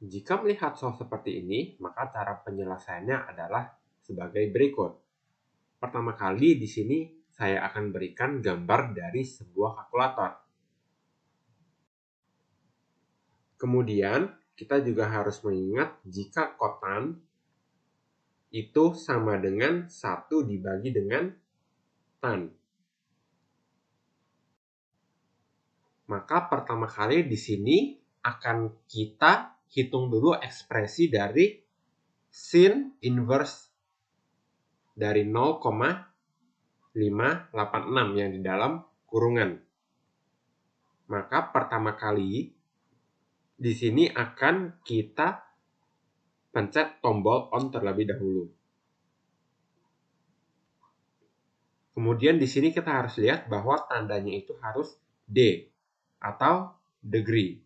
Jika melihat soal seperti ini, maka cara penyelesaiannya adalah sebagai berikut. Pertama kali di sini saya akan berikan gambar dari sebuah kalkulator. Kemudian, kita juga harus mengingat jika kotan itu sama dengan satu dibagi dengan tan. Maka pertama kali di sini akan kita hitung dulu ekspresi dari sin inverse dari 0,586 yang di dalam kurungan. Maka pertama kali di sini akan kita pencet tombol on terlebih dahulu. Kemudian di sini kita harus lihat bahwa tandanya itu harus D atau degree.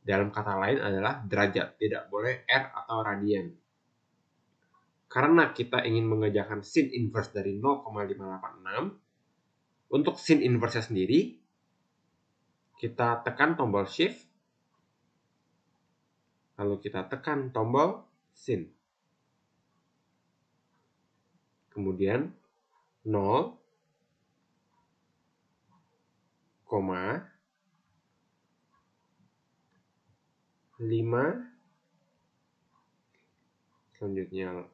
Dalam kata lain adalah derajat, tidak boleh R atau radian. Karena kita ingin mengerjakan sin inverse dari 0,586, untuk sin inverse sendiri, kita tekan tombol shift, lalu kita tekan tombol sin. Kemudian 0, 5 selanjutnya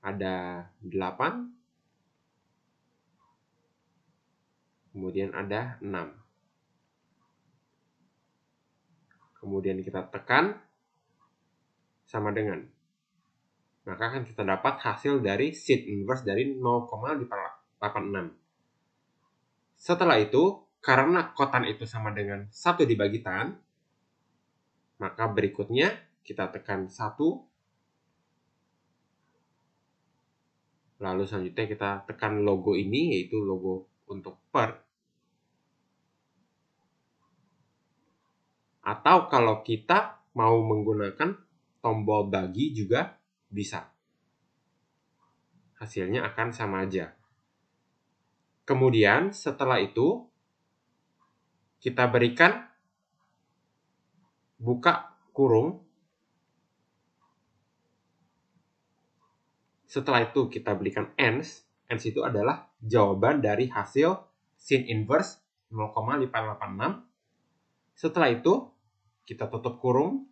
ada 8 kemudian ada 6 kemudian kita tekan sama dengan maka akan kita dapat hasil dari seed inverse dari 0,86 setelah itu, karena kotan itu sama dengan 1 dibagi tan, maka berikutnya kita tekan 1. Lalu selanjutnya kita tekan logo ini yaitu logo untuk per. Atau kalau kita mau menggunakan tombol bagi juga bisa. Hasilnya akan sama aja. Kemudian setelah itu kita berikan buka kurung. Setelah itu kita belikan ends. Ends itu adalah jawaban dari hasil sin inverse 0,586. Setelah itu kita tutup kurung.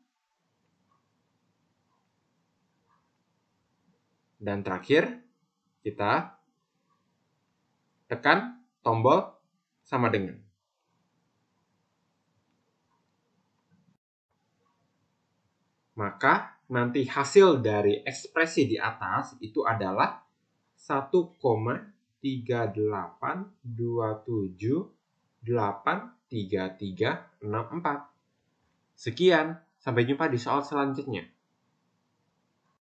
Dan terakhir kita tekan tombol sama dengan. Maka nanti hasil dari ekspresi di atas itu adalah 1,382783364. Sekian, sampai jumpa di soal selanjutnya.